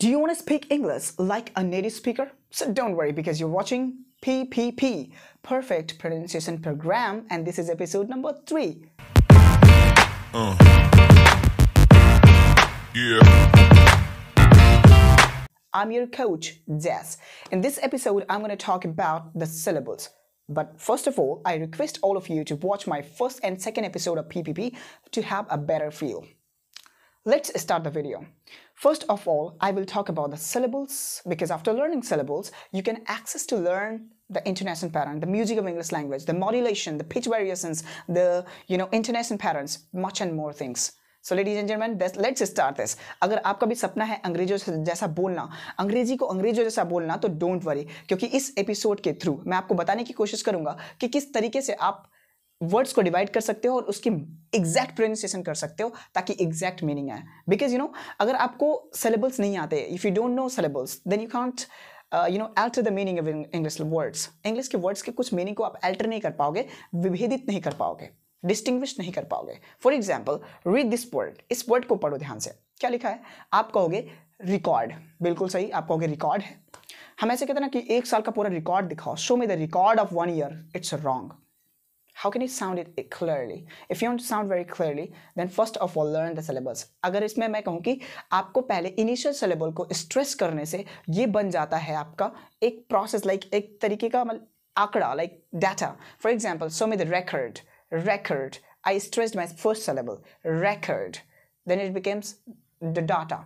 Do you want to speak English like a native speaker? So don't worry because you're watching PPP, Perfect Pronunciation Program, and this is episode number three. Uh. Yeah. I'm your coach, Jess. In this episode, I'm going to talk about the syllables. But first of all, I request all of you to watch my first and second episode of PPP to have a better feel. Let's start the video. First of all, I will talk about the syllables because after learning syllables, you can access to learn the intonation pattern, the music of English language, the modulation, the pitch variations, the you know intonation patterns, much and more things. So ladies and gentleman let's start this. अगर आपका भी सपना है अंग्रेजों जैसा बोलना अंग्रेजी को अंग्रेजों जैसा बोलना तो डोंट वरी क्योंकि इस एपिसोड के थ्रू मैं आपको बताने की कोशिश करूंगा कि किस तरीके से आप वर्ड्स को डिवाइड कर सकते हो और उसकी एग्जैक्ट प्रोनाउंसिएशन कर सकते हो ताकि एग्जैक्ट मीनिंग आए बिकॉज यू नो अगर आपको सेलेबल्स नहीं आते if you don't know syllables then you can't you know alter the meaning of English words English के वर्ड्स के कुछ मीनिंग को आप एल्टर नहीं कर पाओगे विभेदित नहीं कर पाओगे डिस्टिंग्विश नहीं कर पाओगे for example read this word इस वर्ड को पढ़ो ध्यान से क्या लिखा है आप कहोगे रिकॉर्ड बिल्कुल सही आप कहोगे रिकॉर्ड है हम ऐसे कहते हैं ना कि एक साल का पूरा रिकॉर्ड दिखाओ show me the record of one year it's wrong how can you sound it clearly if you want to sound very clearly then first of all learn the syllables अगर इसमें मैं कहूँ कि आपको पहले इनिशियल syllable को stress करने से ये बन जाता है आपका एक process like एक तरीके का मतलब आंकड़ा like data for example show me the record record I stressed my first syllable record then it becomes data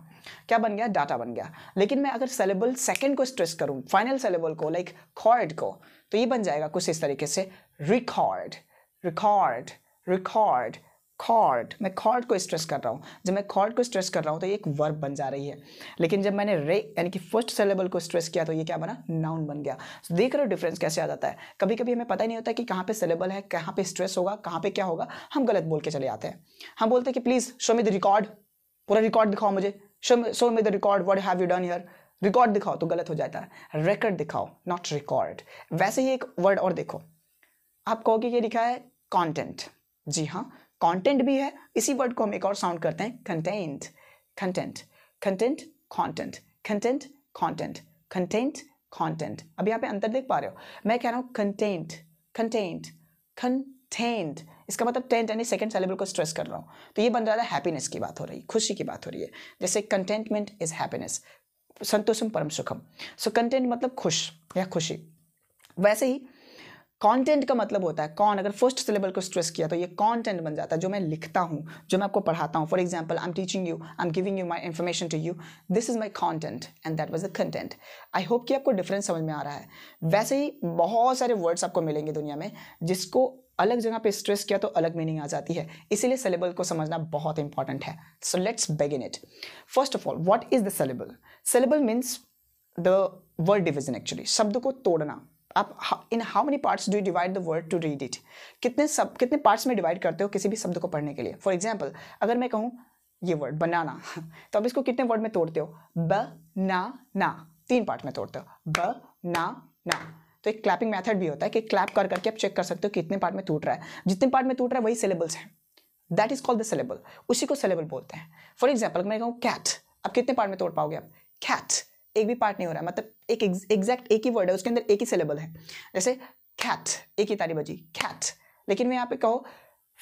क्या बन गया डाटा बन गया लेकिन मैं अगर सेलेबल सेकेंड को स्ट्रेस करूं फाइनल सेलेबल को लाइक खॉर्ड को तो ये बन जाएगा कुछ इस तरीके से रिकॉर्ड रिकॉर्ड रिकॉर्ड खॉर्ड मैं खॉर्ड को स्ट्रेस कर रहा हूँ जब मैं खॉर्ड को स्ट्रेस कर रहा हूँ तो ये एक वर्ब बन जा रही है लेकिन जब मैंने रे यानी कि फर्स्ट सेलेबल को स्ट्रेस किया तो ये क्या बना नाउन बन गया so, देख रहे हो डिफरेंस कैसे आ जाता है कभी कभी हमें पता ही नहीं होता कि कहाँ पे सेलेबल है कहाँ पे स्ट्रेस होगा कहाँ पे क्या होगा हम गलत बोल के चले आते हैं हम बोलते हैं कि please show me the record पूरा रिकॉर्ड दिखाओ मुझे show me the record what have you done here record दिखाओ तो गलत हो जाता है रिकॉर्ड दिखाओ नॉट रिकॉर्ड वैसे ही एक वर्ड और देखो आप कहोगे ये लिखा है कॉन्टेंट जी हाँ कॉन्टेंट भी है इसी वर्ड को हम एक और साउंड करते हैं content content content content content content content content अभी यहाँ पे अंतर देख पा रहे हो मैं कह रहा हूँ कंटेंट कंटेंट कंटेंट टेंट इसका मतलब टेंट यानी सेकेंड सेलेबल को स्ट्रेस कर रहा हूँ तो ये बन रहा है हैप्पीनेस की बात हो रही है खुशी की बात हो रही है जैसे कंटेंटमेंट इज हैप्पीनेस संतोषम परम सुखम सो कंटेंट मतलब खुश या खुशी वैसे ही कंटेंट का मतलब होता है कौन अगर फर्स्ट सिलेबल को स्ट्रेस किया तो ये कंटेंट बन जाता है जो मैं लिखता हूँ जो मैं आपको पढ़ाता हूँ for example I am teaching you I am giving you my information to you this is my content and that was the content I hope कि आपको डिफरेंस समझ में आ रहा है वैसे ही बहुत सारे वर्ड्स आपको मिलेंगे दुनिया में जिसको अलग जगह पे स्ट्रेस किया तो अलग मीनिंग आ जाती है इसीलिए सेलेबल को समझना बहुत इंपॉर्टेंट है so let's begin it first of all what is the syllable syllable means the word division actually शब्द को तोड़ना आप in how many parts do divide the word to read it कितने सब कितने पार्ट्स में डिवाइड करते हो किसी भी शब्द को पढ़ने के लिए फॉर एग्जाम्पल अगर मैं कहूँ ये वर्ड बनाना तो अब इसको कितने वर्ड में तोड़ते हो ब ना ना तीन पार्ट में तोड़ते हो ब ना ना तो एक क्लैपिंग मैथड भी होता है कि क्लैप कर करके आप चेक कर सकते हो कितने पार्ट में टूट रहा है जितने पार्ट में टूट रहा है वही सिलेबल्स है that is called the syllable उसी को सिलेबल बोलते हैं फॉर एग्जाम्पल मैं कहूँ कैट आप कितने पार्ट में तोड़ पाओगे आप कैट एक भी पार्ट नहीं हो रहा मतलब एक एग्जैक्ट एक ही वर्ड है उसके अंदर एक ही सिलेबल है जैसे कैट एक ही तारी बजी कैट लेकिन मैं यहाँ पे कहो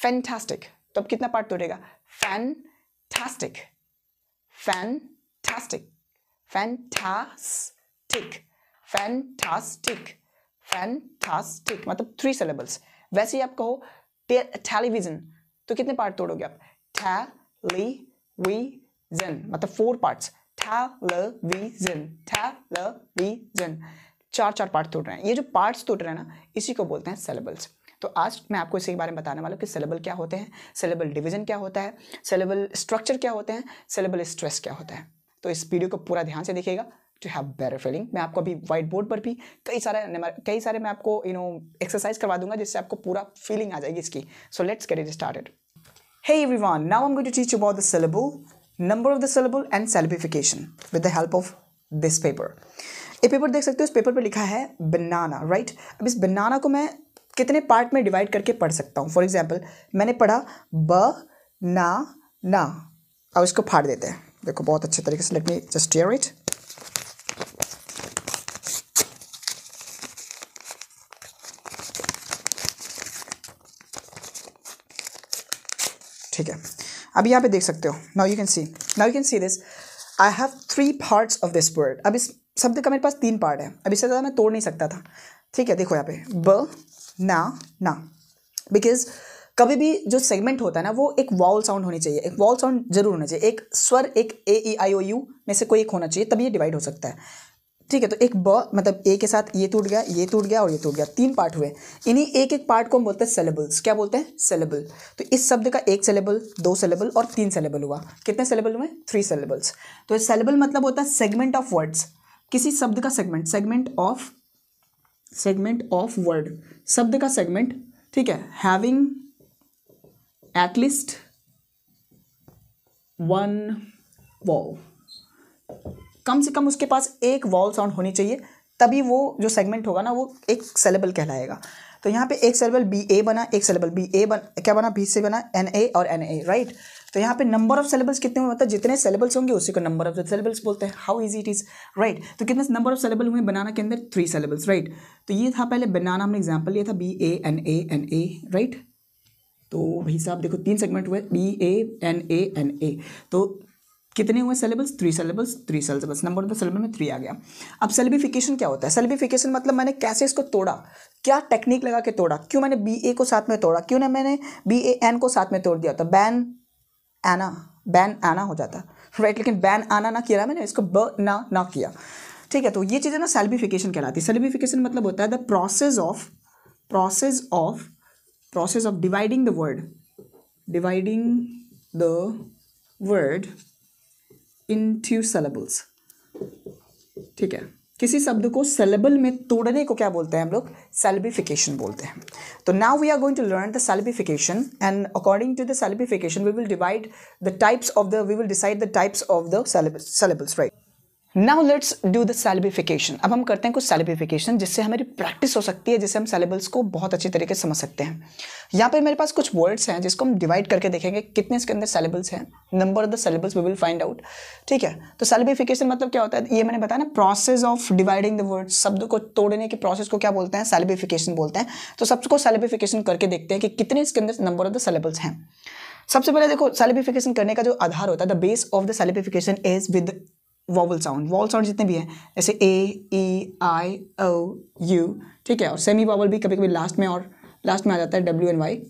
फैंटास्टिक तो अब कितना पार्ट तोड़ेगा fan fan fan fantastic fan fantastic fantastic मतलब थ्री सिलेबल्स वैसे ही आप कहो टेलीविजन तो कितने पार्ट तोड़ोगे आप टेलीविजन मतलब फोर पार्ट्स टेलीविजन टेलीविजन चार चार पार्ट तोड़ रहे हैं ये जो पार्ट्स तोड़ रहे हैं ना इसी को बोलते हैं सिलेबल्स तो आज मैं आपको इसी के बारे में बताने वाला हूँ कि सिलेबल क्या होते हैं सिलेबल डिवीजन क्या होता है सिलेबल स्ट्रक्चर क्या होते हैं सिलेबल स्ट्रेस क्या होता है तो इस वीडियो को पूरा ध्यान से देखिएगा टू हैव बेटर फीलिंग मैं आपको अभी व्हाइट बोर्ड पर भी कई सारे कई सारे मैं आपको यू नो एक्सरसाइज करवा दूंगा जिससे आपको पूरा फीलिंग आ जाएगी इसकी so let's get it started hey everyone, now I'm am to to teach about the syllable, number of the syllable and syllabification with the help of this paper ये paper देख सकते हो इस पेपर पर लिखा है बनाना राइट right? अब इस बनाना को मैं कितने पार्ट में डिवाइड करके पढ़ सकता हूँ फॉर एग्जाम्पल मैंने पढ़ा ब ना ना अब इसको फाड़ देते हैं देखो बहुत अच्छे तरीके से लेट मी जस्ट इट ठीक है अब यहाँ पे देख सकते हो now you can see now you can see this I have three parts of this word अब इस शब्द का मेरे पास तीन पार्ट है अब इससे ज़्यादा मैं तोड़ नहीं सकता था ठीक है देखो यहाँ पे ब ना ना बिकॉज कभी भी जो सेगमेंट होता है ना वो एक वॉल साउंड होनी चाहिए एक वॉल साउंड जरूर होना चाहिए एक स्वर एक ए ई आई ओ यू में से कोई एक होना चाहिए तभी ये डिवाइड हो सकता है ठीक है तो एक ब मतलब ए के साथ ये टूट गया ये टूट गया और ये टूट गया तीन पार्ट हुए इन्हीं एक एक पार्ट को हम बोलते हैं सेलेबल्स क्या बोलते हैं सेलेबल तो इस शब्द का एक सेलेबल दो सेलेबल और तीन सेलेबल हुआ कितने सेलेबल हुए थ्री सेलेबल्स तो सेलेबल मतलब होता है सेगमेंट ऑफ वर्ड्स किसी शब्द का segment segment of segment of word शब्द का सेगमेंट ठीक है हैविंग एटलीस्ट वन वॉव कम से कम उसके पास एक वॉल साउंड होनी चाहिए तभी वो जो सेगमेंट होगा ना वो एक सेलेबल कहलाएगा तो यहाँ पे एक सेलेबल बी ए बना एक सेलेबल बी ए बन क्या बना बी से बना एन ए और एन ए राइट तो यहाँ पे नंबर ऑफ सेलेबल्स कितने हुए मतलब जितने सेलेबल्स होंगे उसी को नंबर ऑफ सेलेबल्स बोलते हैं how easy it is right तो कितने नंबर ऑफ सेलेबल हुए बनाना के अंदर थ्री सेलेबल्स राइट तो ये था पहले बनाना हमने एग्जाम्पल लिया था B A N A N A right तो भाई साहब देखो तीन सेगमेंट हुए B A N A N A तो कितने हुए syllables three syllables three syllables number of the syllables में थ्री आ गया अब सेलिफिकेशन क्या होता है सेलिफिकेशन मतलब मैंने कैसे इसको तोड़ा क्या टेक्निक लगा के तोड़ा क्यों मैंने बी ए को साथ में तोड़ा क्यों ना मैंने बी ए एन को साथ में तोड़ दिया तो बैन आना बैन आना हो जाता राइट right, लेकिन बैन आना ना किया मैंने इसको ब ना ना किया ठीक है तो ये चीज़ें ना सेलिफिकेशन कहलाती है सेलिफिकेशन मतलब होता है the process of process of process of dividing the word dividing the word into syllables ठीक है किसी शब्द को सेलेबल में तोड़ने को क्या बोलते हैं हम लोग सेलेबिफिकेशन बोलते हैं तो now we are going to learn the syllabification and according to the syllabification we will divide the types of the we will decide the types of the syllables right now let's do the syllabification अब हम करते हैं कुछ सेलिबिफिकेशन जिससे हमारी practice हो सकती है जिससे हम सेलेबल्स को बहुत अच्छी तरीके से समझ सकते हैं यहाँ पर मेरे पास कुछ वर्ड्स हैं जिसको हम डिवाइड करके देखेंगे कितने इसके अंदर सेलेबल्स हैं number of the syllables we will find out ठीक है तो सेलिबिफिकेशन मतलब क्या होता है ये मैंने बताया ना process of dividing the words शब्द को तोड़ने के प्रोसेस को क्या बोलते हैं सेलिबिफिकेशन बोलते हैं तो सबको सेलिबिफिकेशन करके देखते हैं कि कितने इसके अंदर नंबर ऑफ द सेलेबल्स हैं सबसे पहले देखो सेलिबिफिकेशन करने का जो आधार होता है the base of the syllabification is with vowel sound vowel sound जितने भी हैं जैसे ए ई आई ओ यू ठीक है और सेमी वॉवल भी कभी कभी लास्ट में और लास्ट में आ जाता है डब्ल्यू एन वाई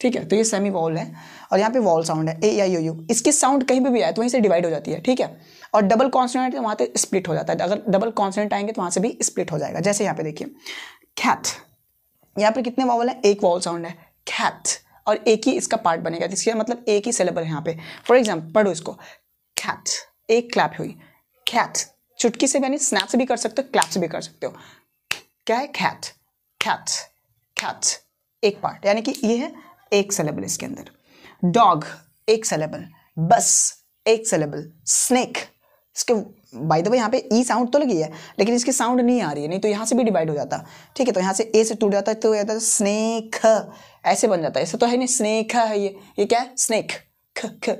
ठीक है तो ये सेमी वॉल है और यहाँ पे वॉल साउंड है ए आई ओ यू इसकी साउंड कहीं पर भी आए तो वहीं से डिवाइड हो जाती है ठीक है और डबल कॉन्सोनेंट वहाँ से स्प्लिट हो जाता है अगर डबल कॉन्सोनेंट आएंगे तो वहाँ से भी स्प्लिट हो जाएगा जैसे यहाँ पे देखिए खैत यहाँ पर कितने वॉवल हैं एक वॉल साउंड है खैत और एक ही इसका पार्ट बनेगा जिसके मतलब एक ही सिलेबल है यहाँ पे फॉर एग्जाम्पल पढ़ो इसको खैत एक क्लैप हुई cat चुटकी से यानी स्नैप्स भी कर सकते हो क्लैप्स भी कर सकते हो क्या है cat cat cat एक पार्ट यानी कि ये है एक सेलेबल इसके अंदर डॉग एक सेलेबल बस एक सेलेबल स्नेक इसके बाय द वे यहाँ पे ई e साउंड तो लगी है लेकिन इसकी साउंड नहीं आ रही है नहीं तो यहाँ से भी डिवाइड हो जाता ठीक है तो यहाँ से ए से टूट जाता है तो जाता है स्नेक ऐसे बन जाता है ऐसा तो है नहीं स्नेक है ये ये क्या है स्नेक ख ख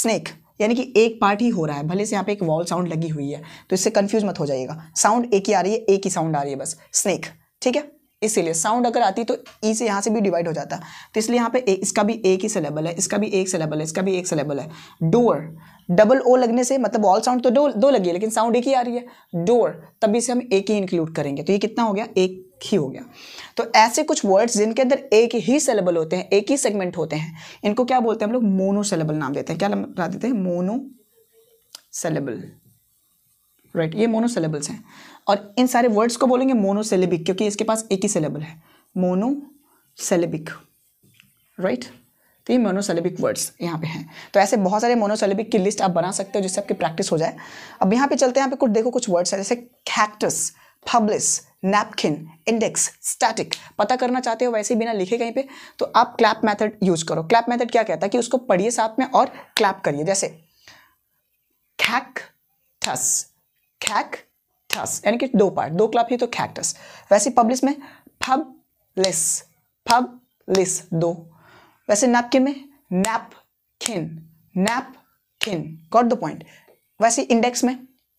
स्नेक यानी कि एक पार्ट ही हो रहा है भले से यहाँ पे एक वॉल साउंड लगी हुई है तो इससे कंफ्यूज मत हो जाइएगा साउंड एक ही आ रही है एक ही साउंड आ रही है बस स्नेक ठीक है इसीलिए साउंड अगर आती तो ई e से यहाँ से भी डिवाइड हो जाता तो इसलिए यहाँ पे ए, इसका भी एक ही सिलेबल है इसका भी एक सिलेबल है इसका भी एक सिलेबल है डोर डबल ओ लगने से मतलब ऑल साउंड तो दो दो लगी है लेकिन साउंड एक ही आ रही है डोर तभी से हम एक ही इंक्लूड करेंगे तो ये कितना हो गया एक खी हो गया तो ऐसे कुछ वर्ड्स जिनके अंदर एक ही सेलेबल होते हैं एक ही सेगमेंट होते हैं इनको क्या बोलते हैं हम लोग सेलेबल नाम देते हैं क्या नाम बता देते हैं मोनो सेलेबल राइट ये सेलेबल्स हैं और इन सारे वर्ड्स को बोलेंगे मोनोसेलेबिक क्योंकि इसके पास एक ही सेलेबल है मोनो सेलेबिक राइट तो ये मोनोसेलेबिक वर्ड्स यहाँ पे हैं तो ऐसे बहुत सारे मोनोसेलेबिक की लिस्ट आप बना सकते हो जिससे आपकी प्रैक्टिस हो जाए अब यहाँ पे चलते हैं यहाँ पे कुछ देखो कुछ वर्ड्स हैं जैसे cactus public napkin index static पता करना चाहते हो वैसे बिना लिखे कहीं पे तो आप क्लैप मेथड यूज करो क्लैप मेथड क्या कहता है कि उसको पढ़िए साथ में और क्लैप करिए जैसे खैक ठस खैक ठस यानी कि दो पार्ट दो क्लैप ही तो खैक ठस वैसे पब्लिश में फब लिस फब लिस दो वैसे नैपकिन में nap kin nap kin got the point वैसे इंडेक्स में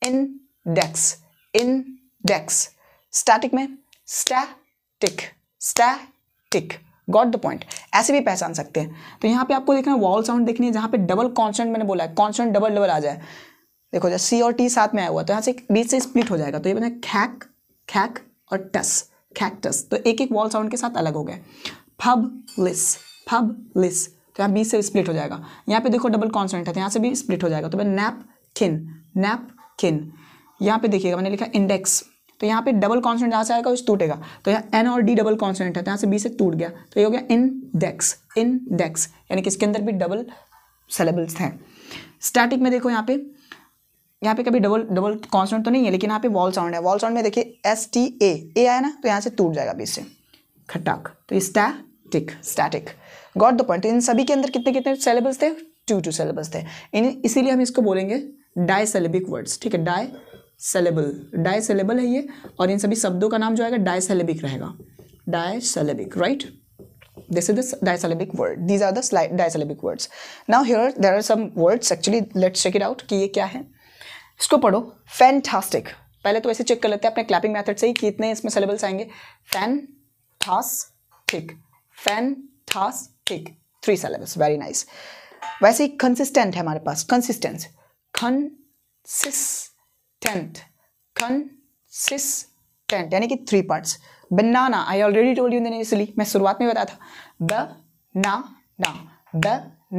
in dex in dex static में static static got the point ऐसे भी पहचान सकते हैं तो यहां पे आपको देखना वॉल साउंड देखनी है जहां पे डबल कॉन्सटेंट मैंने बोला है कॉन्सटेंट डबल डबल आ जाए देखो जैसे सी और टी साथ में आया हुआ तो यहाँ से बीच से स्प्लिट हो जाएगा तो ये बना खैक खैक और टस खैक टस तो एक एक वॉल साउंड के साथ अलग हो गए फब लिस फब लिस तो यहाँ बीच से स्प्लिट हो जाएगा यहाँ पे देखो डबल कॉन्सटेंट है तो यहाँ से भी स्प्लिट हो जाएगा तो मैं नैप किन नैप किन यहाँ पे देखिएगा मैंने लिखा इंडेक्स तो यहाँ पे डबल कॉन्सेंट जहाँ से आएगा उस टूटेगा तो यहाँ एन और डी डबल कॉन्सेंट है तो यहाँ से बी से टूट गया तो ये हो गया इन डेक्स इन डेक्स यानी कि इसके अंदर भी डबल सेलेबल्स हैं स्टैटिक में देखो यहाँ पे यहाँ पे कभी डबल डबल कॉन्सेंट तो नहीं है लेकिन यहाँ पे वॉल साउंड है वॉल साउंड में देखिए एस टी ए ए आया ना तो यहाँ से टूट जाएगा बीच से खटाक तो static static got the point इन सभी के अंदर कितने कितने सेलेबल्स थे टू टू सेलेबल्स थे इन इसीलिए हम इसको बोलेंगे डाई सेलेबिक वर्ड्स ठीक है डाई सेलेबल डाई सेलेबल है ये और इन सभी शब्दों का नाम जो आएगा डाई सेलेबिक रहेगा di syllabic right this is the disyllabic word these are the disyllabic words now here there are some words actually let's check it out कि ये क्या है इसको पढ़ो फैंटास्टिक पहले तो ऐसे चेक कर लेते हैं अपने क्लैपिंग मैथड से ही कि इतने इसमें सेलेबल्स आएंगे fan tas tic fan tas tic three syllables very nice वैसे ही कंसिस्टेंट है हमारे पास कंसिस्टेंस खन सिस टेंथ कंसिस्टेंट यानी कि थ्री पार्ट्स बनाना आई ऑलरेडी टोल्ड यू इसलिए मैं शुरुआत में बताया था ब ना ना ब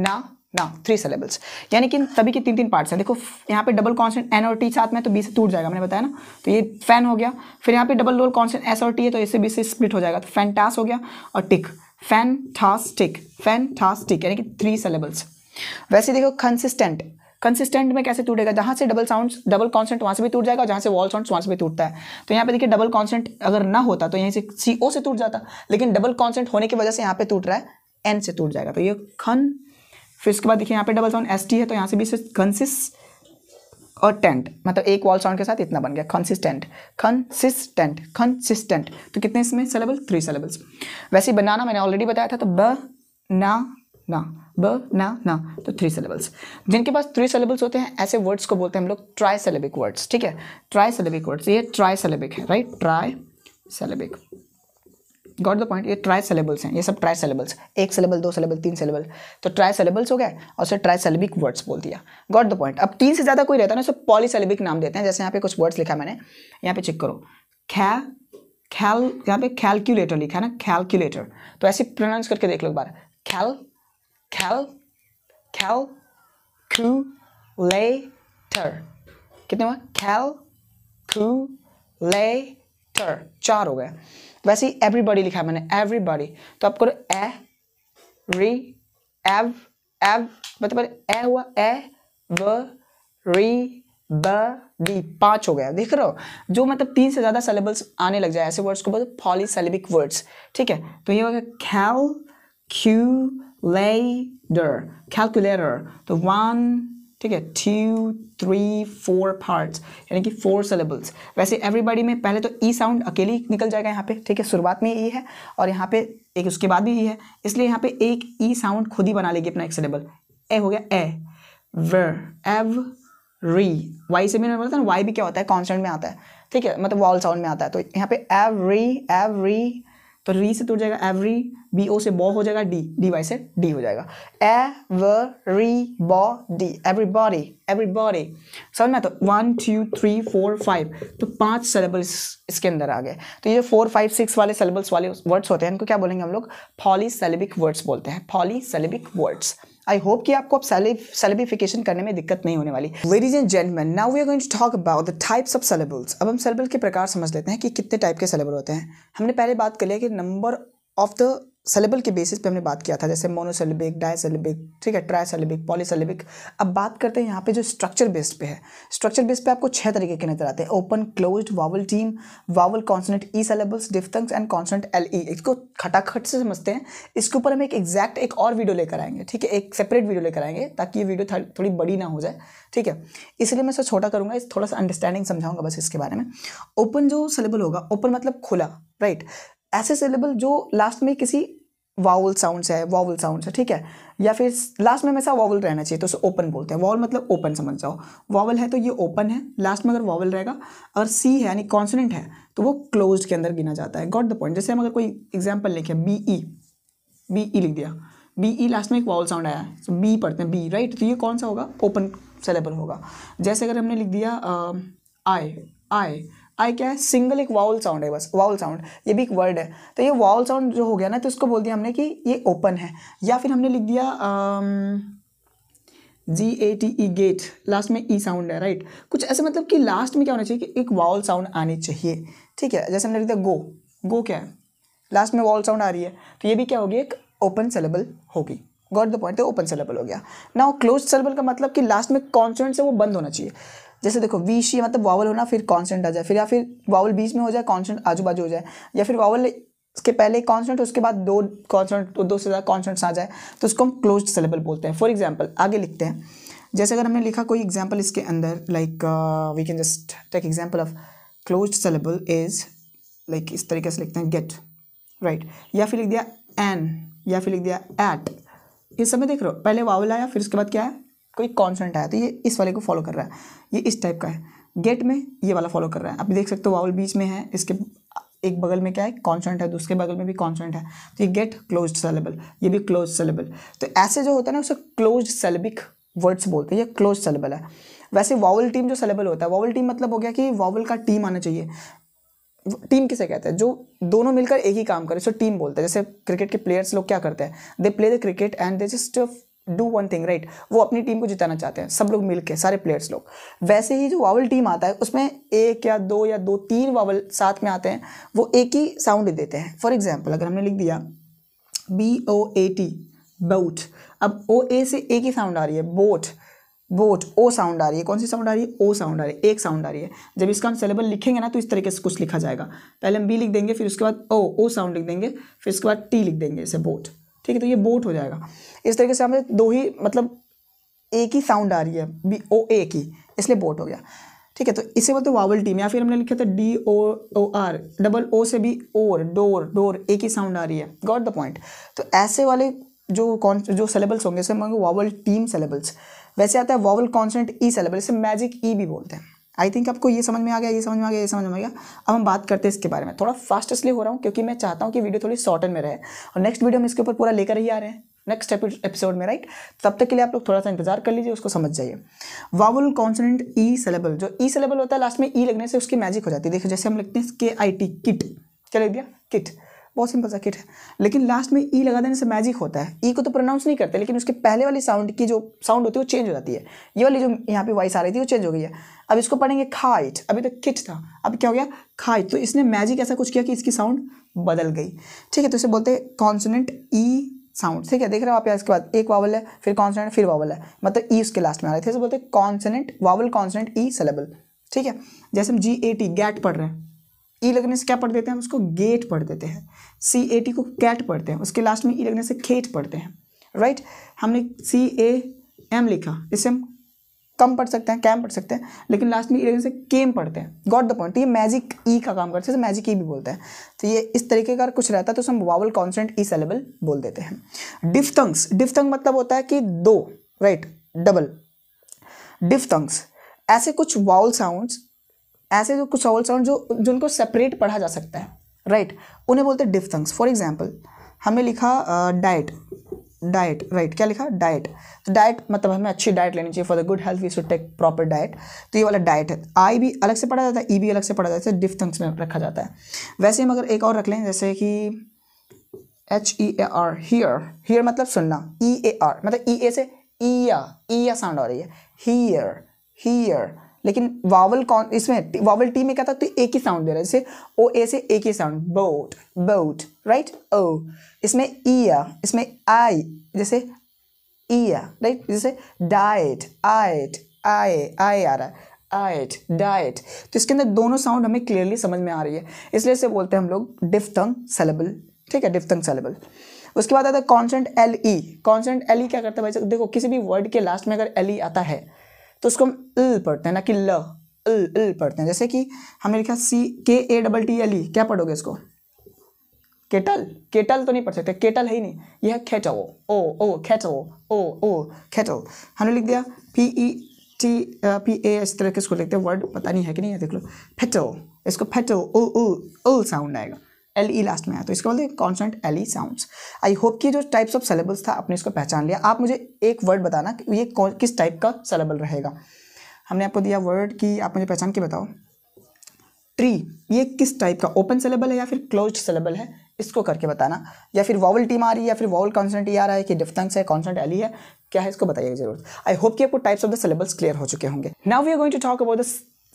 ना ना थ्री सिलेबल्स यानी कि सभी के तीन तीन पार्ट्स हैं देखो यहाँ पे डबल कॉन्सेंट एन और टी साथ में तो बी से टूट जाएगा मैंने बताया ना तो ये फैन हो गया फिर यहाँ पे डबल रोल कॉन्सेंट एस और टी है तो इससे बी से स्प्लिट हो जाएगा तो फैन टास हो गया और टिक फैन ठास टिक फैन ठास टिक यानी कि थ्री सिलेबल्स वैसे देखो कंसिस्टेंट कंसिस्टेंट में कैसे टूटेगा जहाँ से डबल साउंड डबल कॉन्सेंट वहां से भी टूट जाएगा जहां से वॉल साउंड वहां से भी टूटता है तो यहाँ पे देखिए डबल कॉन्सेंट अगर ना होता तो यहीं से सी ओ से टूट जाता लेकिन डबल कॉन्सेंट होने की वजह से यहाँ पे टूट रहा है एन से टूट जाएगा तो ये खन फिर उसके बाद देखिए यहाँ पे डबल साउंड एस टी है तो यहाँ से भी कंसिस और टेंट मतलब एक वॉल साउंड के साथ इतना बन गया कंसिस्टेंट कंसिस्टेंट कंसिस्टेंट तो कितने इसमें सेलेबल थ्री सेलेबल्स वैसे बनाना मैंने ऑलरेडी बताया था तो ब ना ना ब बनाना तो थ्री सिलेबल्स जिनके पास थ्री सिलेबल्स होते हैं ऐसे वर्ड्स को बोलते हैं हम लोग ट्राई सेलेबिक वर्ड्स ठीक है ट्राई सेलेबिक वर्ड्स ये ट्राई सेलेबिक है right tri syllabic got the point ये ट्राई सेलेबल्स हैं ये सब ट्राई सेलेबल्स एक सेलेबल दो सेलेबल तीन सेलेबल तो ट्राई सेलेबल्स हो गए और उसे ट्राई सेलेबिक वर्ड्स बोल दिया गॉट द पॉइंट अब तीन से ज़्यादा कोई रहता है ना उसे पॉली सेलेबिक नाम देते हैं जैसे यहाँ पे कुछ वर्ड्स लिखा मैंने यहाँ पे चेक करो ख्या ख्याल यहाँ पे कैलकुलेटर लिखा है ना कैलकुलेटर तो ऐसे प्रोनाउंस करके देख लो एक बार ख्याल cal cal cu ले टर कितने हुआ cal cu ले टर चार हो गए वैसे ही एवरीबॉडी लिखा मैंने एवरीबॉडी तो आप करो ए री एव एव मतलब ए हुआ ए व री ब डी पांच हो गया देख रहे हो जो मतलब तीन से ज्यादा सेलेबल्स आने लग जाए ऐसे वर्ड्स को बोलते पॉलीसेलेबिक वर्ड्स ठीक है तो ये हो गया cal cu later calculator the one ठीक है टू थ्री फोर पार्ट्स यानी कि फोर सिलेबल्स वैसे एवरीबॉडी में पहले तो ई e साउंड अकेली निकल जाएगा यहाँ पे ठीक है शुरुआत में ई e है और यहाँ पे एक उसके बाद भी ई e है इसलिए यहाँ पे एक ई साउंड खुद ही बना लेगी अपना एक सिलेबल ए हो गया ए वर एव री वाई से भी मैंने बोला था ना वाई भी क्या होता है कॉन्सेंट में आता है ठीक है मतलब वॉल साउंड में आता है तो यहाँ पे एवरी एवरी तो री से टूट जाएगा एवरी बी ओ से बॉ हो जाएगा डी डी वाई से डी हो जाएगा everybody everybody everybody समझ में तो one two three four five तो पांच सेलेबल्स इसके अंदर आ गए तो ये फोर फाइव सिक्स वाले सेलेबल्स वाले वर्ड्स होते हैं इनको क्या बोलेंगे हम लोग फॉली सेलेबिक वर्ड्स बोलते हैं polysyllabic words I hope कि आपको अब सेलिबिफिकेशन करने में दिक्कत नहीं होने वाली ladies and gentleman now we are going to talk about the types of syllables अब हम सेलेबल के प्रकार समझ लेते हैं कि कितने टाइप के सेलेबल होते हैं हमने पहले बात कर लिया कि नंबर ऑफ द सेलेबल के बेसिस पे हमने बात किया था जैसे मोनोसेलेबिक डायसेलेबिक ठीक है ट्राइसेलेबिक पॉलीसेलेबिक अब बात करते हैं यहाँ पे जो स्ट्रक्चर बेस्ड पे है स्ट्रक्चर बेस्ड पे आपको छह तरीके के नजर आते हैं open closed vowel team vowel consonant E syllables diphthongs and consonant L E इसको खटाखट से समझते हैं इसके ऊपर हम एक एग्जैक्ट एक और वीडियो लेकर आएंगे ठीक है एक सेपरेट वीडियो लेकर आएंगे ताकि ये वीडियो थोड़ी बड़ी ना हो जाए ठीक है इसलिए मैं इसे छोटा करूँगा थोड़ा सा अंडरस्टैंडिंग समझाऊंगा बस इसके बारे में ओपन जो सेलेबल होगा ओपन मतलब खुला राइट ऐसे सिलेबल जो लास्ट में किसी वावल साउंड से है वावल साउंड है ठीक है या फिर लास्ट में हमेशा वावल रहना चाहिए तो उसे ओपन बोलते हैं वावल मतलब ओपन समझ जाओ वावल है तो ये ओपन है लास्ट में अगर वावल रहेगा अगर सी है यानी कॉन्सोनेंट है तो वो क्लोज के अंदर गिना जाता है गॉट द पॉइंट जैसे हम अगर कोई एग्जाम्पल लिखे बी ई बी ई लिख दिया बी ई लास्ट में एक वावल साउंड आया है तो बी पढ़ते हैं बी राइट तो ये कौन सा होगा ओपन सेलेबल होगा जैसे अगर हमने लिख दिया आई आई आई क्या है सिंगल एक वाउल साउंड है बस वाउल साउंड ये भी एक वर्ड है तो ये वाउल साउंड जो हो गया ना तो उसको बोल दिया हमने कि ये ओपन है या फिर हमने लिख दिया G A T E gate last में ई e साउंड है राइट right? कुछ ऐसे मतलब कि लास्ट में क्या होना चाहिए कि एक वाउल साउंड आनी चाहिए ठीक है जैसे हमने लिख दिया गो गो क्या है लास्ट में वाउल साउंड आ रही है तो ये भी क्या होगी एक ओपन सेलेबल होगी got the point open syllable हो गया ना क्लोज सेलेबल का मतलब कि लास्ट में कॉन्सोनेंट से वो बंद होना चाहिए जैसे देखो वी ये मतलब वावल होना फिर कॉन्सेंट आ जाए फिर या फिर वावल बीच में हो जाए कॉन्सेंट आजू बाजू हो जाए या फिर वावल उसके पहले कॉन्सटेंट उसके बाद दो कॉन्सटेंट दो से ज़्यादा कॉन्सेंट्स आ जाए तो उसको हम क्लोज सिलेबल बोलते हैं फॉर एग्जाम्पल आगे लिखते हैं जैसे अगर हमने लिखा कोई एग्जाम्पल इसके अंदर like we can just take example of close syllable is like इस तरीके से लिखते हैं गेट राइट right. या फिर लिख दिया एन या फिर लिख दिया एट ये सब में देख रहे हो पहले वावल आया फिर उसके बाद क्या है कोई कॉन्सेंट आया तो ये इस वाले को फॉलो कर रहा है ये इस टाइप का है गेट में ये वाला फॉलो कर रहा है आप देख सकते हो वाउल बीच में है इसके एक बगल में क्या है कॉन्सेंट है दूसरे तो बगल में भी कॉन्सेंट है तो ये गेट क्लोज सेलेबल ये भी क्लोज सेलेबल तो ऐसे जो होता है ना उसे क्लोज सेलेबिक वर्ड्स बोलते हैं ये क्लोज सेलेबल है वैसे वावल टीम जो सेलेबल होता है वावल टीम मतलब हो गया कि वावल का टीम आना चाहिए टीम किसे कहते हैं जो दोनों मिलकर एक ही काम करें सो टीम बोलते हैं जैसे क्रिकेट के प्लेयर्स लोग क्या करते हैं they play the cricket and they just do one thing right वो अपनी टीम को जिताना चाहते हैं सब लोग मिल के सारे प्लेयर्स लोग वैसे ही जो वावल टीम आता है उसमें एक या दो या दो तीन वावल साथ में आते हैं वो एक ही साउंड देते हैं फॉर एग्जाम्पल अगर हमने लिख दिया B O A T boat अब ओ ए से एक ही साउंड आ रही है बोट बोट ओ साउंड आ रही है कौन सी साउंड आ रही है ओ साउंड आ रही है एक साउंड आ रही है जब इसका हम सिलेबल लिखेंगे ना तो इस तरीके से कुछ लिखा जाएगा पहले हम बी लिख देंगे फिर उसके बाद ओ ओ साउंड लिख देंगे फिर उसके बाद टी लिख देंगे इसे बोट ठीक है तो ये बोट हो जाएगा इस तरीके से हमें दो ही मतलब ए की साउंड आ रही है बी ओ ए की इसलिए बोट हो गया ठीक है तो इसे बोलते वावल टीम या फिर हमने लिखा था D O O R double O से भी ओर डोर डोर ए की साउंड आ रही है गॉट द पॉइंट तो ऐसे वाले जो कॉन् जो सेलेबल्स होंगे इसे मांगे वावल टीम सेलेबल्स वैसे आता है वावल कॉन्सेंट ई सेलेबल इसे मैजिक ई e भी बोलते हैं आई थिंक आपको ये समझ में आ गया ये समझ में आ गया ये समझ में आ गया अब हम बात करते हैं इसके बारे में थोड़ा फास्ट इसलिए हो रहा हूँ क्योंकि मैं चाहता हूँ कि वीडियो थोड़ी शॉर्ट में रहे और नेक्स्ट वीडियो हम इसके ऊपर पूरा लेकर ही आ रहे हैं नेक्स्ट एपिसोड में राइट तब तक के लिए आप लोग थोड़ा सा इंतजार कर लीजिए उसको समझ जाइए वावल कॉन्सनेंट ई सेलेबल जो ई e सिलेबल होता है लास्ट में ई e लगने से उसकी मैजिक हो जाती है देखिए जैसे हम लिखते हैं के आई टी किट क्या लिख दिया किट बहुत सिंपल सा किट है लेकिन लास्ट में ई e लगा देने से मैजिक होता है ई e को तो प्रोनाउंस नहीं करते लेकिन उसके पहले वाली साउंड की जो साउंड होती है वो चेंज हो जाती है ये वाली जो यहाँ पे वॉइस आ रही थी वो चेंज हो गई है अब इसको पढ़ेंगे खाइट अभी तक तो किट था अब क्या हो गया खाइट तो इसने मैजिक ऐसा कुछ किया कि इसकी साउंड बदल गई ठीक है तो इसे बोलते हैं कॉन्सोनेंट ई साउंड ठीक है देख रहे हो आप यहाँ इसके बाद एक वावल है फिर कॉन्सोनेंट फिर वावल है मतलब ई e उसके लास्ट में आ रहे थे इसे बोलते हैं consonant vowel consonant E syllable ठीक है जैसे हम जी ए टी गैट पढ़ रहे हैं ई e लगने से क्या पढ़ देते हैं हम उसको गेट पढ़ देते हैं सी ए टी को कैट पढ़ते हैं उसके लास्ट में ई e लगने से खेट पढ़ते हैं राइट right? हमने सी ए एम लिखा इससे हम कम पढ़ सकते हैं कैम पढ़ सकते हैं लेकिन लास्ट में ई e लगने से केम पढ़ते हैं गॉट द पॉइंट ये मैजिक ई का काम करते हैं मैजिक ई भी बोलते हैं तो ये इस तरीके का कुछ रहता है तो हम वावल कॉन्सेंट ई सेलेबल बोल देते हैं डिफ्थंग्स डिफ्थंग मतलब होता है कि दो राइट डबल डिफ्थंग्स ऐसे कुछ वावल साउंड्स ऐसे जो कुछ सॉल साउंड जो जिनको सेपरेट पढ़ा जा सकता है राइट right? उन्हें बोलते हैं डिफथंग्स फॉर एग्जाम्पल हमें लिखा डाइट डाइट राइट क्या लिखा डाइट तो डाइट मतलब हमें अच्छी डाइट लेनी चाहिए for the good health we should take proper diet तो ये वाला डाइट है आई भी अलग से पढ़ा जाता है ई e भी अलग से पढ़ा जाता है डिफ में रखा जाता है वैसे हम अगर एक और रख लें जैसे कि H E A R hear hear मतलब सुनना ई ए आर मतलब ई e ए से ई या साउंड आ रही है हीयर हीयर लेकिन वावल कौन इसमें वावल टी में क्या था तो एक ही साउंड दे रहा है जैसे ओ ए से एक ही sound boat boat right O इसमें ईया इसमें आई जैसे ईया राइट जैसे डाइट आइट आए आए आ रहा है आइट डाइट तो इसके अंदर दोनों साउंड हमें क्लियरली समझ में आ रही है इसलिए इसे बोलते हैं हम लोग डिफ्थंग सेलेबल ठीक है डिफ्थंग सेलेबल उसके बाद आता है consonant L E consonant L E क्या करता है भाई देखो किसी भी वर्ड के लास्ट में अगर एल ई e आता है तो उसको हम ल पढ़ते हैं ना कि ल ल ल पढ़ते हैं जैसे कि हमने लिखा C K A double T L E क्या पढ़ोगे इसको केटल केटल तो नहीं पढ़ सकते केटल है ही नहीं यह खेचो ओ ओ खेचो ओ ओ खेचो हमने लिख दिया P E T P A इस तरह के इसको लिखते हैं वर्ड पता नहीं है कि नहीं है देख लो फेटो इसको फेटो ओ ओ ओ साउंड आएगा एल ई लास्ट में आया तो इसको बोलते हैं consonant L E sound I hope कि जो टाइप्स ऑफ सेलेबल्स था आपने इसको पहचान लिया आप मुझे एक वर्ड बताना कि ये किस टाइप का सेलेबल रहेगा हमने आपको दिया वर्ड कि आप मुझे पहचान के बताओ ट्री ये किस टाइप का ओपन सेलेबल है या फिर क्लोज सेलेबल है इसको करके बताना या फिर वॉवल टीम आ रही है या फिर वॉवल कॉन्सेंट ये आ रहा है कि डिफ्टेंस है एल ई e है क्या है इसको बताइएगा जरूर आई होप कि आपको types of the syllables clear हो चुके होंगे now we are going to talk about the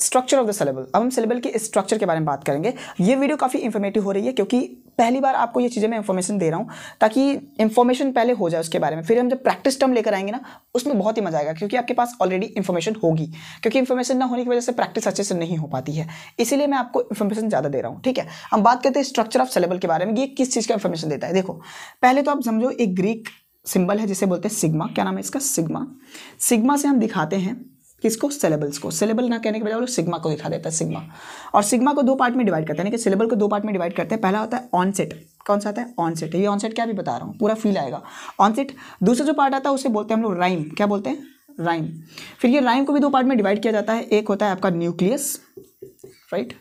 structure of the syllable अब हम सिलेबल के स्ट्रक्चर के बारे में बात करेंगे ये वीडियो काफ़ी इन्फॉर्मेटिव हो रही है क्योंकि पहली बार आपको ये चीज़ें मैं इन्फॉर्मेशन दे रहा हूँ ताकि इन्फॉर्मेशन पहले हो जाए उसके बारे में फिर हम जब प्रैक्टिस टर्म लेकर आएंगे ना उसमें बहुत ही मजा आएगा क्योंकि आपके पास ऑलरेडी इन्फॉर्मेशन होगी क्योंकि इन्फॉर्मेशन ना होने की वजह से प्रैक्टिस अच्छे से नहीं हो पाती है इसीलिए मैं आपको इन्फॉर्मेशन ज़्यादा दे रहा हूँ ठीक है हम बात करते हैं स्ट्रक्चर ऑफ सेलेबल के बारे में ये किस चीज़ का इन्फॉर्मेशन देता है देखो पहले तो आप समझो एक ग्रीक सिंबल है जिसे बोलते हैं सिग्मा क्या नाम है इसका सिग्मा सिग्मा से हम दिखाते हैं किसको सिलेबल्स को सिलेबल ना कहने के बजाय वो लोग सिग्मा को दिखा देता है सिग्मा और सिग्मा को दो पार्ट में डिवाइड करते हैं यानी कि सिलेबल को दो पार्ट में डिवाइड करते हैं पहला होता है ऑनसेट कौन सा आता है ऑनसेट ये ऑनसेट क्या भी बता रहा हूँ पूरा फील आएगा ऑनसेट दूसरा जो पार्ट आता है उसे बोलते हैं हम लोग राइम क्या बोलते हैं राइम फिर ये राइम को भी दो पार्ट में डिवाइड किया जाता है एक होता है आपका न्यूक्लियस राइट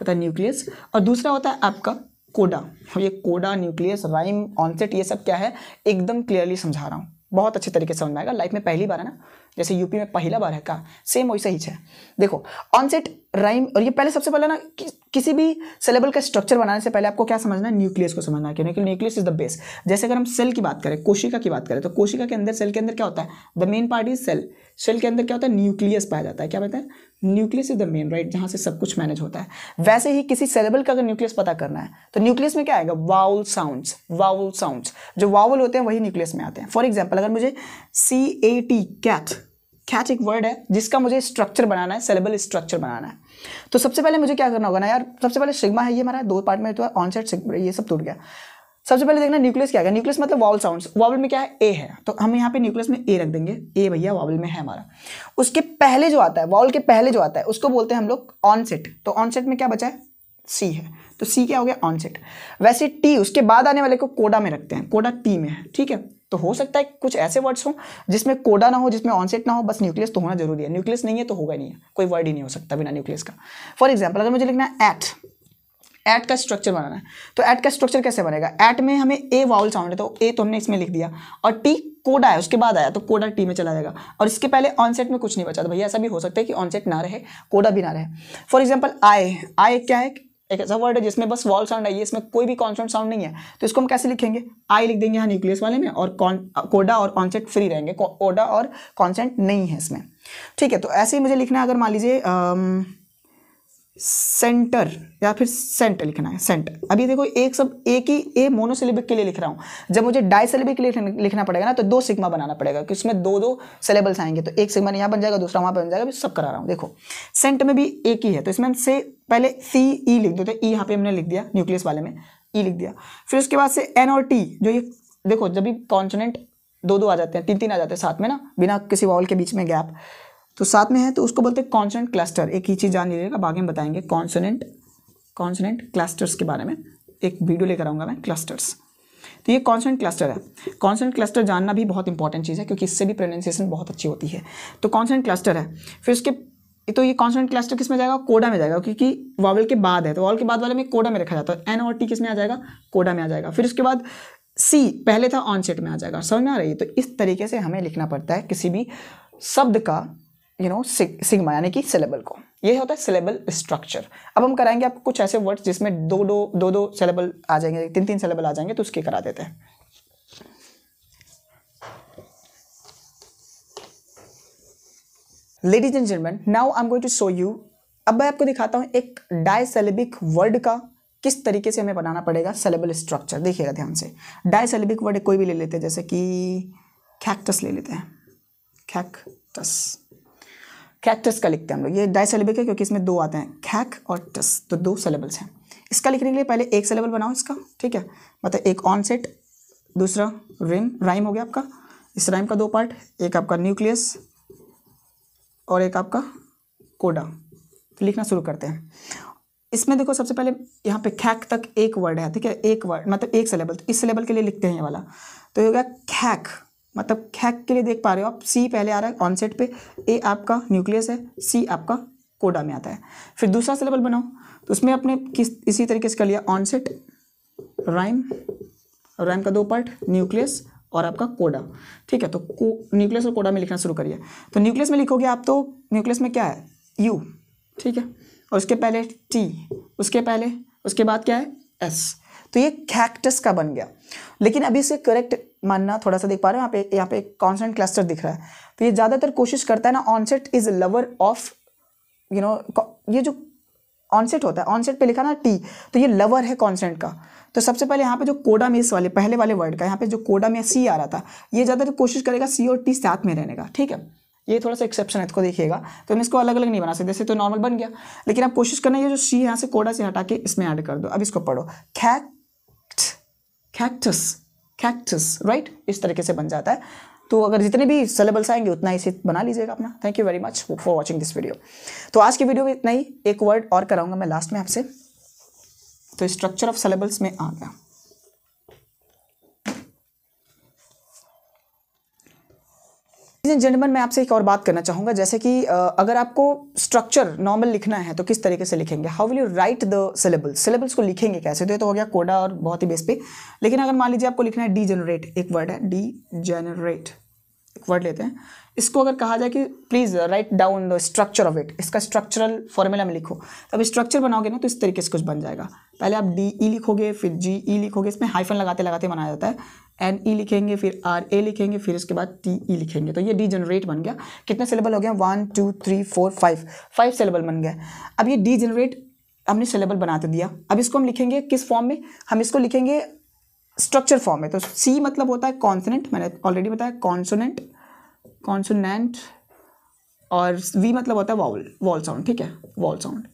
होता है न्यूक्लियस और दूसरा होता है आपका कोडा ये कोडा न्यूक्लियस राइम ऑनसेट ये सब क्या है एकदम क्लियरली समझा रहा हूँ बहुत अच्छे तरीके से समझ में आएगा लाइफ में पहली बार है ना जैसे यूपी में पहला बार है का सेम वैसा ही है देखो ऑनसेट राइम और ये पहले सबसे पहले ना कि, किसी भी सेलेबल का स्ट्रक्चर बनाने से पहले आपको क्या समझना है न्यूक्लियस को समझना है क्योंकि न्यूक्लियस इज द बेस जैसे अगर हम सेल की बात करें कोशिका की बात करें तो कोशिका के अंदर सेल के अंदर क्या होता है द मेन पार्ट इज सेल सेल के अंदर क्या होता है न्यूक्लियस पाया जाता है क्या बताया nucleus is the main right जहाँ से सब कुछ मैनेज होता है वैसे ही किसी सेलेबल का अगर न्यूक्लियस पता करना है तो न्यूक्लियस में क्या आएगा वाउल साउंड्स वाउल साउंड्स जो वाउल होते हैं वही न्यूक्लियस में आते हैं फॉर एग्जाम्पल अगर मुझे C A T cat catch एक वर्ड है जिसका मुझे स्ट्रक्चर बनाना है सेलेबल स्ट्रक्चर बनाना है तो सबसे पहले मुझे क्या करना होगा ना यार सबसे पहले सिग्मा है ये हमारा दो पार्ट में तो ऑन सेट ये सब टूट गया सबसे पहले देखना न्यूक्लियस क्या है न्यूक्लियस मतलब वॉल साउंड्स वॉवल में क्या है ए है तो हम यहाँ पे न्यूक्लियस में ए रख देंगे ए भैया वॉवल में है हमारा उसके पहले जो आता है वॉल के पहले जो आता है उसको बोलते हैं हम लोग ऑनसेट तो ऑनसेट में क्या बचा है सी है तो सी क्या हो गया ऑनसेट वैसे टी उसके बाद आने वाले को कोडा में रखते हैं कोडा टी में है ठीक है तो हो सकता है कुछ ऐसे वर्ड्स हो जिसमें कोडा ना हो जिसमें ऑनसेट ना हो बस न्यूक्लियस तो होना जरूरी है न्यूक्लियस नहीं है तो होगा नहीं है कोई वर्ड ही नहीं हो सकता बिना न्यूक्लियस का फॉर एग्जाम्पल अगर मुझे लिखना है एट एट का स्ट्रक्चर बनाना है तो ऐट का स्ट्रक्चर कैसे बनेगा एट में हमें ए वाउल साउंड है तो ए तो हमने इसमें लिख दिया और टी कोडा है उसके बाद आया तो कोडा टी में चला जाएगा और इसके पहले ऑनसेट में कुछ नहीं बचा तो भैया ऐसा भी हो सकता है कि ऑनसेट ना रहे कोडा भी ना रहे फॉर एग्जाम्पल आए आए क्या है एक ऐसा वर्ड है जिसमें बस वॉल साउंड आई है इसमें कोई भी कॉन्सेंट साउंड नहीं है तो इसको हम कैसे लिखेंगे आई लिख देंगे यहाँ न्यूक्लियस वाले में और कोडा और कॉन्सेंट फ्री रहेंगे कोडा और कॉन्सेंट नहीं है इसमें ठीक है तो ऐसे ही मुझे लिखना है अगर मान लीजिए सेंटर या फिर सेंट लिखना है सेंट अभी देखो एक सब एक ही ए मोनोसिलेबिक के लिए लिख रहा हूँ जब मुझे डाई सिलेबिक के लिए लिखना पड़ेगा ना तो दो सिग्मा बनाना पड़ेगा कि उसमें दो दो सिलेबल्स आएंगे तो एक सिग्मा यहाँ बन जाएगा दूसरा वहाँ बन जाएगा सब करा रहा हूँ देखो सेंट में भी एक ही है तो इसमें से पहले सी ई लिख दो तो ई यहाँ पे हमने लिख दिया न्यूक्लियस वाले में ई लिख दिया फिर उसके बाद से एन और टी जो ये देखो जब भी कॉन्सोनेंट दो दो आ जाते हैं तीन तीन आ जाते हैं साथ में ना बिना किसी वॉल के बीच में गैप तो साथ में है तो उसको बोलते हैं कॉन्सोनेंट क्लस्टर एक ही चीज़ जान लीजिएगा बाकी हम बताएंगे कॉन्सोनेंट कॉन्सोनेंट क्लस्टर्स के बारे में एक वीडियो लेकर आऊँगा मैं क्लस्टर्स तो ये कॉन्सोनेंट क्लस्टर है कॉन्सोनेंट क्लस्टर जानना भी बहुत इंपॉर्टेंट चीज़ है क्योंकि इससे भी प्रोनाउंसिएशन बहुत अच्छी होती है तो कॉन्सोनेंट क्लस्टर है फिर उसके तो ये कॉन्सोनेंट क्लस्टर किस में जाएगा कोडा में जाएगा क्योंकि वॉवल के बाद है तो वावल के बाद वाले में कोडा में रखा जाता है एन और टी किस में आ जाएगा कोडा में आ जाएगा फिर उसके बाद सी पहले था ऑनसेट में आ जाएगा समझ में आ रही है तो इस तरीके से हमें लिखना पड़ता है किसी भी शब्द का यू नो सिग्मा यानी कि सिलेबल को ये होता है सिलेबल स्ट्रक्चर अब हम कराएंगे आपको कुछ ऐसे वर्ड्स जिसमें दो दो दो दो सिलेबल आ जाएंगे तीन तीन सिलेबल आ जाएंगे तो उसके करा देते हैं ladies and gentleman now I am going to show you अब मैं आपको दिखाता हूं एक डायसेलेबिक वर्ड का किस तरीके से हमें बनाना पड़ेगा सेलेबल स्ट्रक्चर देखिएगा ध्यान से डायसेलेबिक वर्ड कोई भी ले लेते हैं जैसे कि खैक्टस ले लेते हैं खैक्टस कैक्टस का लिखते हैं हम लोग ये डाई सेलेबिक है क्योंकि इसमें दो आते हैं खैक और टस तो दो सेलेबल्स हैं इसका लिखने के लिए पहले एक सेलेबल बनाओ इसका ठीक है मतलब एक ऑन सेट दूसरा रिम राइम हो गया आपका इस राइम का दो पार्ट एक आपका न्यूक्लियस और एक आपका कोडा तो लिखना शुरू करते हैं इसमें देखो सबसे पहले यहाँ पे खैक तक एक वर्ड है ठीक है एक वर्ड मतलब एक सेलेबल तो इस सेलेबल के लिए लिखते हैं ये वाला तो ये हो गया खैक मतलब खैक के लिए देख पा रहे हो आप सी पहले आ रहा है ऑनसेट पे ए आपका न्यूक्लियस है सी आपका कोडा में आता है फिर दूसरा सिलेबल बनाओ तो उसमें आपने किस इसी तरीके से कर लिया ऑनसेट राइम राइम का दो पार्ट न्यूक्लियस और आपका कोडा ठीक है तो को, न्यूक्लियस और कोडा में लिखना शुरू करिए तो न्यूक्लियस में लिखोगे आप तो न्यूक्लियस में क्या है यू ठीक है और उसके पहले टी उसके पहले उसके बाद क्या है एस तो ये कैक्टस का बन गया लेकिन अभी इसे करेक्ट मानना थोड़ा सा देख पा रहे हो यहाँ पे यहाँ पे एक क्लस्टर दिख रहा है तो ये ज़्यादातर कोशिश करता है ना onset is lover of you know ये जो ऑनसेट होता है ऑनसेट पे लिखा ना टी तो ये लवर है कॉन्सेंट का तो सबसे पहले यहाँ पे जो कोडा में इस वाले पहले वाले वर्ड का यहाँ पे जो कोडा में सी आ रहा था ये ज़्यादातर कोशिश करेगा सी और टी साथ में रहने का ठीक है ये थोड़ा सा एक्सेप्शन है इसको देखिएगा तो हम इसको अलग अलग नहीं बना सकते जैसे तो नॉर्मल बन गया लेकिन आप कोशिश करना ये जो सी यहाँ से कोडा से हटा के इसमें ऐड कर दो अब इसको पढ़ो खैक कैक्टस कैक्टस राइट इस तरीके से बन जाता है तो अगर जितने भी सेलेबल्स आएंगे उतना ही से बना लीजिएगा अपना thank you very much for watching this video तो आज की वीडियो में इतना ही एक वर्ड और कराऊंगा मैं लास्ट में आपसे तो स्ट्रक्चर ऑफ सेलेबल्स में आ गया एंड मैं आपसे एक और बात करना चाहूंगा जैसे कि अगर आपको स्ट्रक्चर नॉर्मल लिखना है तो किस तरीके से लिखेंगे how will you write the syllables syllables को लिखेंगे कैसे तो ये तो हो गया कोडा और बहुत ही बेस पे लेकिन अगर मान लीजिए आपको लिखना है डी जनरेट एक वर्ड है डी जनरेट वर्ड लेते हैं इसको अगर कहा जाए कि please write down the structure of it इसका स्ट्रक्चरल फॉर्मूला में लिखो तब स्ट्रक्चर बनाओगे ना तो इस तरीके से कुछ बन जाएगा पहले आप डी ई e लिखोगे फिर जी ई e लिखोगे इसमें हाइफन लगाते लगाते बनाया जाता है एन ई e लिखेंगे फिर आर ए लिखेंगे फिर इसके बाद टी ई लिखेंगे तो ये डी जनरेट बन गया कितने सिलेबल हो गया one two three four five five syllable बन गया अब ये डी जनरेट हमने सिलेबल बनाते तो दिया अब इसको हम लिखेंगे किस फॉर्म में हम इसको लिखेंगे स्ट्रक्चर फॉर्म में तो सी मतलब होता है कॉन्सनेंट मैंने ऑलरेडी बताया कॉन्सोनेंट कॉन्सोनेंट और वी मतलब होता है वॉल वॉल साउंड ठीक है वॉल साउंड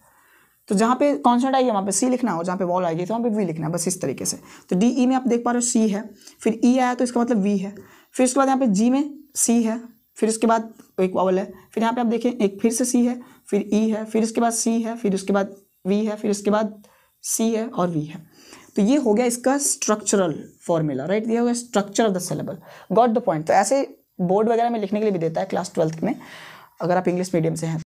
तो जहाँ पे कॉन्सोनेंट आएगी वहाँ पे सी लिखना हो जहाँ पे वॉल आएगी तो वहाँ पे वी लिखना है बस इस तरीके से तो डी ई e में आप देख पा रहे हो सी है फिर ई e आया तो इसका मतलब वी है फिर उसके बाद यहाँ पे जी में सी है फिर उसके बाद एक वावल है फिर यहाँ पे आप देखें एक फिर से सी है फिर ई e है फिर उसके बाद सी है फिर उसके बाद वी है फिर उसके बाद सी है और वी है तो ये हो गया इसका स्ट्रक्चरल फॉर्मूला राइट ये हो गया structure of the syllable got the point तो ऐसे बोर्ड वगैरह में लिखने के लिए भी देता है क्लास ट्वेल्थ में अगर आप इंग्लिश मीडियम से हैं तो।